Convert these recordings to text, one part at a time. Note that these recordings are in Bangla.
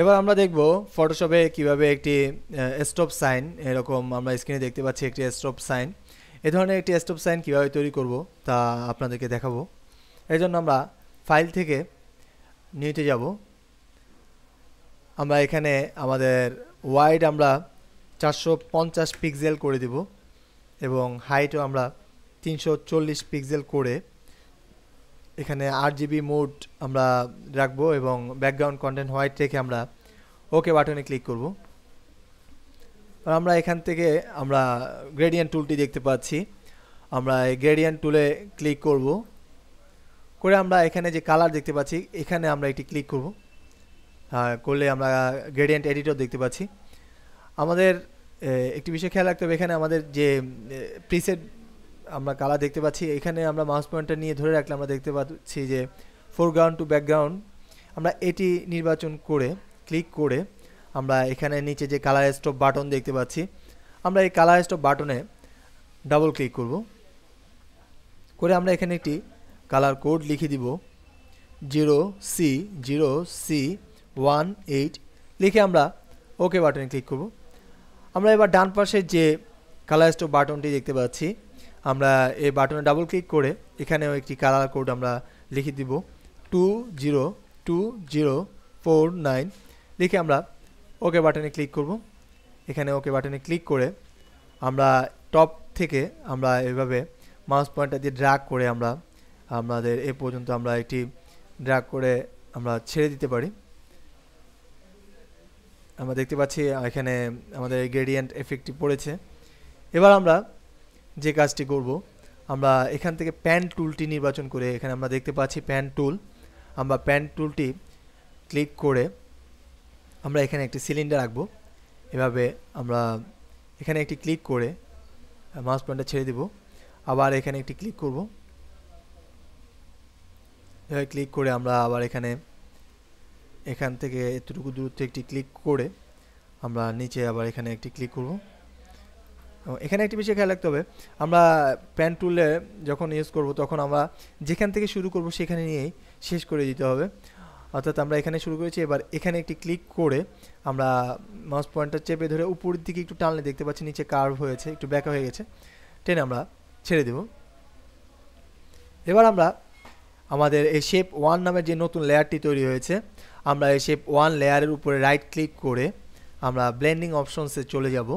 এবার আমরা দেখব ফটোশপে কিভাবে একটি স্টপ সাইন এরকম আমরা স্ক্রিনে দেখতে পাচ্ছি একটি স্টপ সাইন এ ধরনের একটি স্টপ সাইন কিভাবে তৈরি করব তা আপনাদেরকে দেখাবো এর জন্য আমরা ফাইল থেকে নিতে যাব আমরা এখানে আমাদের ওয়াইড আমরা চারশো পিক্সেল করে দেব এবং হাইটও আমরা তিনশো পিক্সেল করে এখানে আট জিবি মোড আমরা রাখবো এবং ব্যাকগ্রাউন্ড কন্টেন্ট হোয়াইট রেখে আমরা ওকে বাটনে ক্লিক করব আমরা এখান থেকে আমরা গ্রেডিয়েন্ট টুলটি দেখতে পাচ্ছি আমরা এই গ্রেডিয়েন্ট টুলে ক্লিক করব করে আমরা এখানে যে কালার দেখতে পাচ্ছি এখানে আমরা একটি ক্লিক করব করলে আমরা গ্রেডিয়েন্ট এডিটর দেখতে পাচ্ছি আমাদের একটি বিষয় খেয়াল রাখতে হবে এখানে আমাদের যে প্রিসেট আমরা কালা দেখতে পাচ্ছি এখানে আমরা মাউস পয়েন্টটা নিয়ে ধরে রাখলে আমরা দেখতে পাচ্ছি যে ফোরগ্রাউন্ড টু ব্যাকগ্রাউন্ড আমরা এটি নির্বাচন করে ক্লিক করে আমরা এখানে নিচে যে কালার স্টপ বাটন দেখতে পাচ্ছি আমরা এই কালার স্টপ বাটনে ডাবল ক্লিক করব করে আমরা এখানে একটি কালার কোড লিখে দিব zero C zero C one eight লিখে আমরা ওকে বাটনে ক্লিক করব আমরা এবার ডান পাশে যে কালার স্টপ বাটনটি দেখতে পাচ্ছি আমরা এই বাটনে ডাবল ক্লিক করে এখানেও একটি কালার কোড আমরা লিখে দিব two zero two zero four nine লিখে আমরা ওকে বাটনে ক্লিক করব এখানে ওকে বাটনে ক্লিক করে আমরা টপ থেকে আমরা এভাবে মাউস পয়েন্টটা দিয়ে ড্রাগ করে আমরা আমাদের এ পর্যন্ত আমরা একটি ড্রাগ করে আমরা ছেড়ে দিতে পারি আমরা দেখতে পাচ্ছি এখানে আমাদের গ্রেডিয়েন্ট এফেক্টটি পড়েছে এবার আমরা যে কাজটি করব আমরা এখান থেকে প্যান টুলটি নির্বাচন করে এখানে আমরা দেখতে পাচ্ছি প্যান টুল আমরা প্যান টুলটি ক্লিক করে আমরা এখানে একটি সিলিন্ডার রাখবো এভাবে আমরা এখানে একটি ক্লিক করে মাস পয়েন্টটা ছেড়ে দেব আবার এখানে একটি ক্লিক করব এভাবে ক্লিক করে আমরা আবার এখানে এখান থেকে এতটুকু দূরত্ব একটি ক্লিক করে আমরা নিচে আবার এখানে একটি ক্লিক করব এখানে একটি বিষয় খেয়াল রাখতে হবে আমরা প্যান্ট টুলে যখন ইউজ করব তখন আমরা যেখান থেকে শুরু করব সেখানে নিয়েই শেষ করে দিতে হবে অর্থাৎ আমরা এখানে শুরু করেছি এবার এখানে একটি ক্লিক করে আমরা মাউস পয়েন্টটা চেপে ধরে উপরের দিকে একটু টানলে দেখতে পাচ্ছি নিচে কার্ভ হয়েছে একটু ব্যাকা হয়ে গেছে টেনে আমরা ছেড়ে দেব এবার আমরা আমাদের এই শেপ ওয়ান নামের যে নতুন লেয়ারটি তৈরি হয়েছে আমরা এই শেপ ওয়ান লেয়ারের উপরে রাইট ক্লিক করে আমরা ব্লেন্ডিং অপশনসে চলে যাব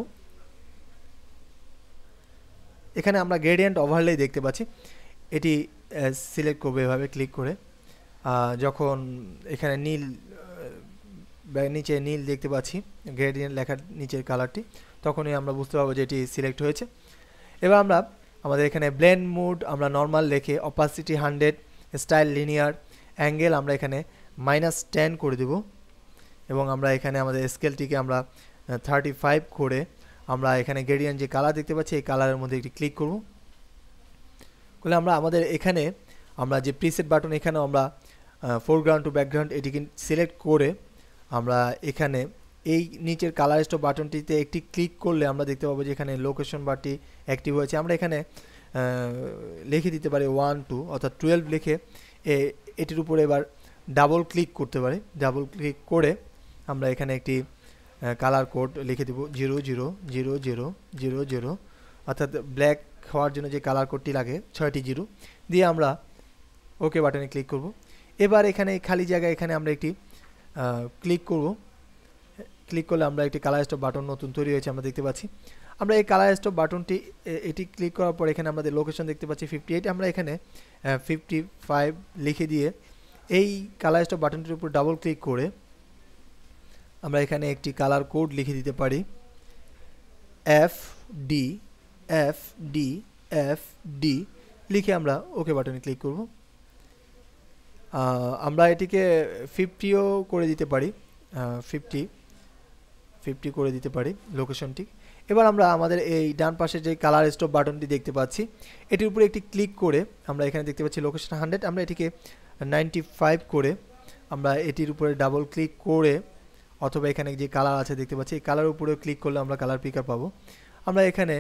এখানে আমরা গ্রেডিয়েন্ট ওভারলেই দেখতে পাচ্ছি এটি সিলেক্ট করবো এভাবে ক্লিক করে যখন এখানে নীল নিচে নীল দেখতে পাচ্ছি গ্রেডিয়েন্ট লেখার নিচের কালারটি তখনই আমরা বুঝতে পারবো যে এটি সিলেক্ট হয়েছে এবার আমরা আমাদের এখানে ব্লেন্ড মুড আমরা নর্মাল লেখে opacity hundred style linear angle আমরা এখানে মাইনাস টেন করে দেব এবং আমরা এখানে আমাদের স্কেলটিকে আমরা থার্টি ফাইভ করে আমরা এখানে গ্রেডিয়ান যে কালার দেখতে পাচ্ছি এই কালারের মধ্যে একটি ক্লিক করব করলে আমরা আমাদের এখানে আমরা যে প্রিসেট বাটন এখানে আমরা ফোরগ্রাউন্ড টু ব্যাকগ্রাউন্ড এটি সিলেক্ট করে আমরা এখানে এই নিচের কালার স্টপ বাটনটিতে একটি ক্লিক করলে আমরা দেখতে পাবো যে এখানে লোকেশন বারটি অ্যাক্টিভ হয়েছে আমরা এখানে লিখে দিতে পারি ওয়ান টু অর্থাৎ টুয়েলভ লিখে এটির উপরে এবার ডাবল ক্লিক করতে পারি ডাবল ক্লিক করে আমরা এখানে একটি কালার কোড লিখে দেবো zero zero zero zero zero zero অর্থাৎ ব্ল্যাক হওয়ার জন্য যে কালার কোডটি লাগে ছয়টি জিরো দিয়ে আমরা ওকে বাটনে ক্লিক করব এবার এখানে খালি জায়গায় এখানে আমরা একটি ক্লিক করব ক্লিক করলে আমরা একটি কালার স্টপ বাটন নতুন তৈরি হয়েছে আমরা দেখতে পাচ্ছি আমরা এই কালার স্টপ বাটনটি এটি ক্লিক করার পর এখানে আমাদের লোকেশন দেখতে পাচ্ছি ফিফটি এইট আমরা এখানে ফিফটি ফাইভ লিখে দিয়ে এই কালার স্টপ বাটনটির উপর ডাবল ক্লিক করে আমরা এখানে একটি কালার কোড লিখে দিতে পারি F D F D F D লিখে আমরা ওকে বাটনে ক্লিক করব আমরা এটিকে ফিফটিও করে দিতে পারি ফিফটি ফিফটি করে দিতে পারি লোকেশনটি এবার আমরা আমাদের এই ডান পাশে যে কালার স্টপ বাটনটি দেখতে পাচ্ছি এটির উপরে একটি ক্লিক করে আমরা এখানে দেখতে পাচ্ছি লোকেশন হান্ড্রেড আমরা এটিকে নাইনটি ফাইভ করে আমরা এটির উপরে ডাবল ক্লিক করে অথবা এখানে যে কালার আছে দেখতে পাচ্ছি এই কালার উপরেও ক্লিক করলে আমরা কালার পিকার পাবো আমরা এখানে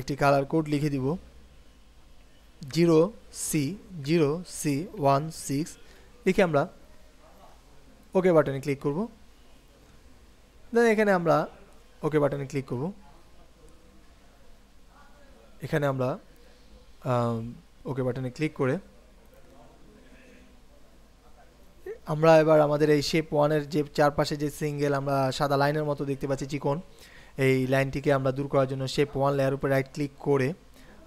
একটি কালার কোড লিখে দিব zero C zero C one six লিখে আমরা ওকে বাটনে ক্লিক করব দেন এখানে আমরা ওকে বাটনে ক্লিক করব এখানে আমরা ওকে বাটনে ক্লিক করে আমরা এবার আমাদের এই শেপ ওয়ানের যে চারপাশে যে সিঙ্গেল আমরা সাদা লাইনের মতো দেখতে পাচ্ছি চিকন এই লাইনটিকে আমরা দূর করার জন্য শেপ ওয়ান লেয়ার উপরে রাইট ক্লিক করে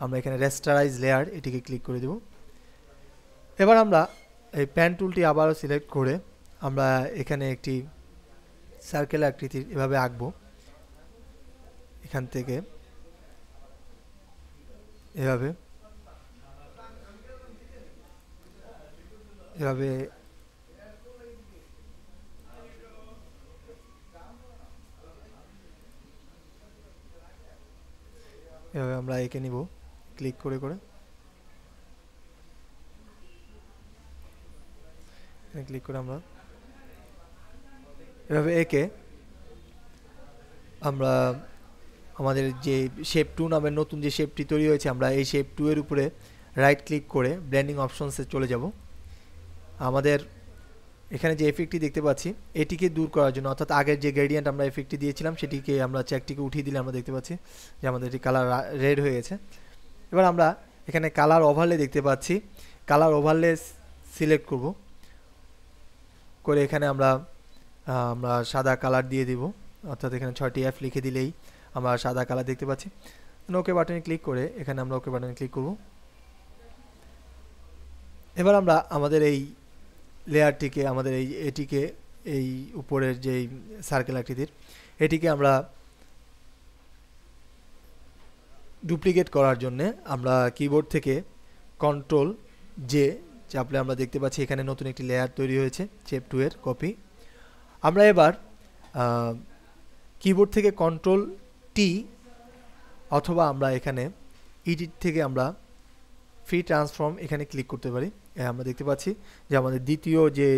আমরা এখানে রেস্টারাইজ লেয়ার এটিকে ক্লিক করে দেব এবার আমরা এই প্যান টুলটি আবারও সিলেক্ট করে আমরা এখানে একটি সার্কেল আকৃতির এভাবে আঁকবো এখান থেকে এভাবে এভাবে এভাবে আমরা এঁকে নিব ক্লিক করে করে ক্লিক করে আমরা এভাবে এঁকে আমরা আমাদের যে শেপ টু নামের নতুন যে শেপটি তৈরি হয়েছে আমরা এই শেপ টু এর উপরে রাইট ক্লিক করে ব্ল্যান্ডিং অপশনসে চলে যাব আমাদের এখানে যে এফেক্টটি দেখতে পাচ্ছি এটিকে দূর করার জন্য অর্থাৎ আগের যে গ্রেডিয়েন্ট আমরা এফেক্টটি দিয়েছিলাম সেটিকে আমরা চেকটিকে উঠিয়ে দিলে আমরা দেখতে পাচ্ছি যে আমাদের এটি কালার রেড হয়ে গেছে এবার আমরা এখানে কালার ওভারলে দেখতে পাচ্ছি কালার ওভারলে সিলেক্ট করব করে এখানে আমরা আমরা সাদা কালার দিয়ে দিব অর্থাৎ এখানে ছয়টি অ্যাপ লিখে দিলেই আমরা সাদা কালার দেখতে পাচ্ছি ওকে বাটনে ক্লিক করে এখানে আমরা ওকে বাটনে ক্লিক করব এবার আমরা আমাদের এই লেয়ারটিকে আমাদের এই এটিকে এই উপরের যেই সার্কেল আকৃতির এটিকে আমরা ডুপ্লিকেট করার জন্যে আমরা কিবোর্ড থেকে কন্ট্রোল যে চাপলে আমরা দেখতে পাচ্ছি এখানে নতুন একটি লেয়ার তৈরি হয়েছে চেপ টু এর কপি আমরা এবার কিবোর্ড থেকে কন্ট্রোল টি অথবা আমরা এখানে ইডিট থেকে আমরা ফ্রি ট্রান্সফর্ম এখানে ক্লিক করতে পারি হ্যাঁ, আমরা দেখতে পাচ্ছি যে আমাদের দ্বিতীয় যে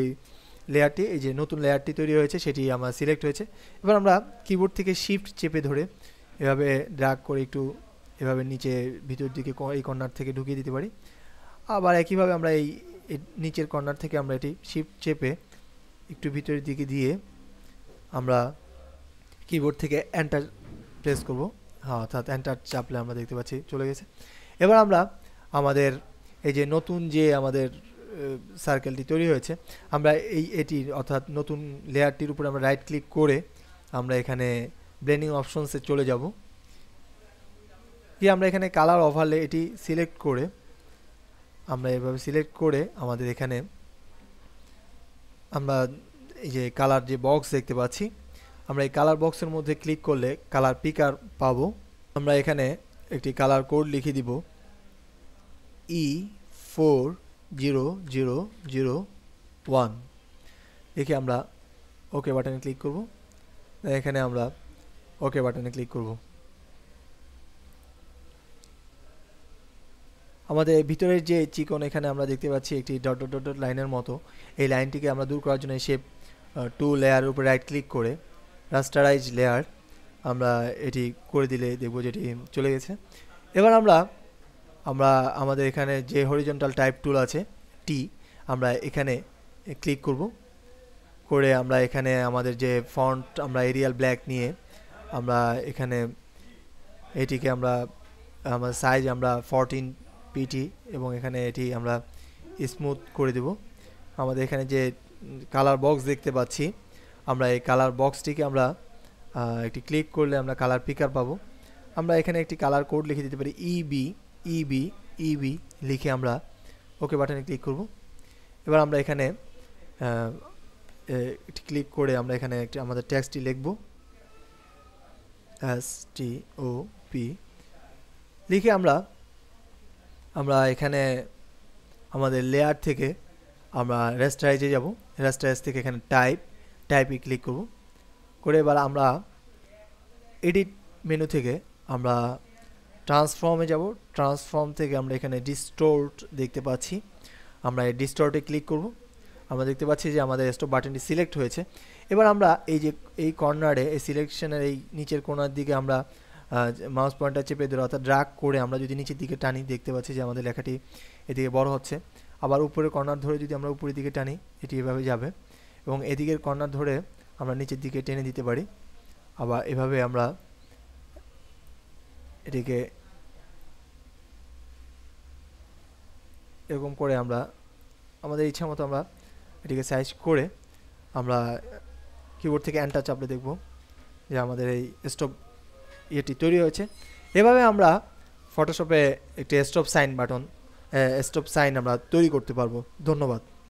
লেয়ারটি এই যে নতুন লেয়ারটি তৈরি হয়েছে সেটি আমার সিলেক্ট হয়েছে এবার আমরা কিবোর্ড থেকে শিফট চেপে ধরে এভাবে ড্রাগ করে একটু এভাবে নিচে ভিতর দিকে এই কর্নার থেকে ঢুকিয়ে দিতে পারি আবার একইভাবে আমরা এই নিচের কর্নার থেকে আমরা এটি শিফট চেপে একটু ভিতরের দিকে দিয়ে আমরা কিবোর্ড থেকে অ্যান্টার প্রেস করব হ্যাঁ অর্থাৎ অ্যান্টার চাপলে আমরা দেখতে পাচ্ছি চলে গেছে এবার আমরা আমাদের এই যে নতুন যে আমাদের সার্কেলটি তৈরি হয়েছে আমরা এই এটি অর্থাৎ নতুন লেয়ারটির উপরে আমরা রাইট ক্লিক করে আমরা এখানে ব্লেন্ডিং অপশনসে চলে যাব দিয়ে আমরা এখানে কালার ওভারলে এটি সিলেক্ট করে আমরা এভাবে সিলেক্ট করে আমাদের এখানে আমরা এই যে কালার যে বক্স দেখতে পাচ্ছি আমরা এই কালার বক্সের মধ্যে ক্লিক করলে কালার পিকার পাবো আমরা এখানে একটি কালার কোড লিখে দিব E four zero zero zero one দেখি আমরা ওকে বাটনে ক্লিক করব এখানে আমরা ওকে বাটনে ক্লিক করব আমাদের ভিতরের যে চিকন এখানে আমরা দেখতে পাচ্ছি একটি ডট ডট ডট লাইনের মতো এই লাইনটিকে আমরা দূর করার জন্য শেপ টু লেয়ার উপরে রাইট ক্লিক করে রাস্টারাইজ লেয়ার আমরা এটি করে দিলে দেখব যেটি চলে গেছে এবার আমরা আমরা আমাদের এখানে যে হরিজন্টাল টাইপ টুল আছে টি আমরা এখানে ক্লিক করব করে আমরা এখানে আমাদের যে ফন্ট আমরা এরিয়াল ব্ল্যাক নিয়ে আমরা এখানে এটিকে আমরা আমাদের সাইজ আমরা ফরটিন পিটি এবং এখানে এটি আমরা স্মুথ করে দেব আমাদের এখানে যে কালার বক্স দেখতে পাচ্ছি আমরা এই কালার বক্সটিকে আমরা একটি ক্লিক করলে আমরা কালার পিকার পাবো আমরা এখানে একটি কালার কোড লিখে দিতে পারি ইবি e ইবি e ইবি e লিখে আমরা ওকে বাটনে ক্লিক করব এবার আমরা এখানে ক্লিক করে আমরা এখানে একটি আমাদের ট্যাক্সটি লিখব এস টি ও পি লিখে আমরা আমরা এখানে আমাদের লেয়ার থেকে আমরা রেস্টারাইজে যাব রেস্টারাইজ থেকে এখানে টাইপ টাইপে ক্লিক করব করে এবার আমরা এডিট মেনু থেকে আমরা ট্রান্সফর্মে যাব ট্রান্সফর্ম থেকে আমরা এখানে ডিস্টোর্ট দেখতে পাচ্ছি আমরা এই ডিস্টোর্টে ক্লিক করব আমরা দেখতে পাচ্ছি যে আমাদের স্টপ বাটনটি সিলেক্ট হয়েছে এবার আমরা এই যে এই কর্নারে এই সিলেকশনের এই নিচের কোনার দিকে আমরা মাউস পয়েন্টার চেপে ধরে অর্থাৎ ড্রাগ করে আমরা যদি নিচের দিকে টানি দেখতে পাচ্ছি যে আমাদের লেখাটি এদিকে বড় হচ্ছে আবার উপরে কর্নার ধরে যদি আমরা উপরের দিকে টানি এটি এভাবে যাবে এবং এদিকের কর্নার ধরে আমরা নিচের দিকে টেনে দিতে পারি আবার এভাবে আমরা এটিকে এরকম করে আমরা আমাদের ইচ্ছা মতো আমরা এটিকে সাইজ করে আমরা কিবোর্ড থেকে অ্যান্টার চাপলে দেখব যে আমাদের এই স্টোভ ইয়েটি তৈরি হয়েছে এভাবে আমরা ফটোশপে একটি stop sign button stop sign আমরা তৈরি করতে পারবো ধন্যবাদ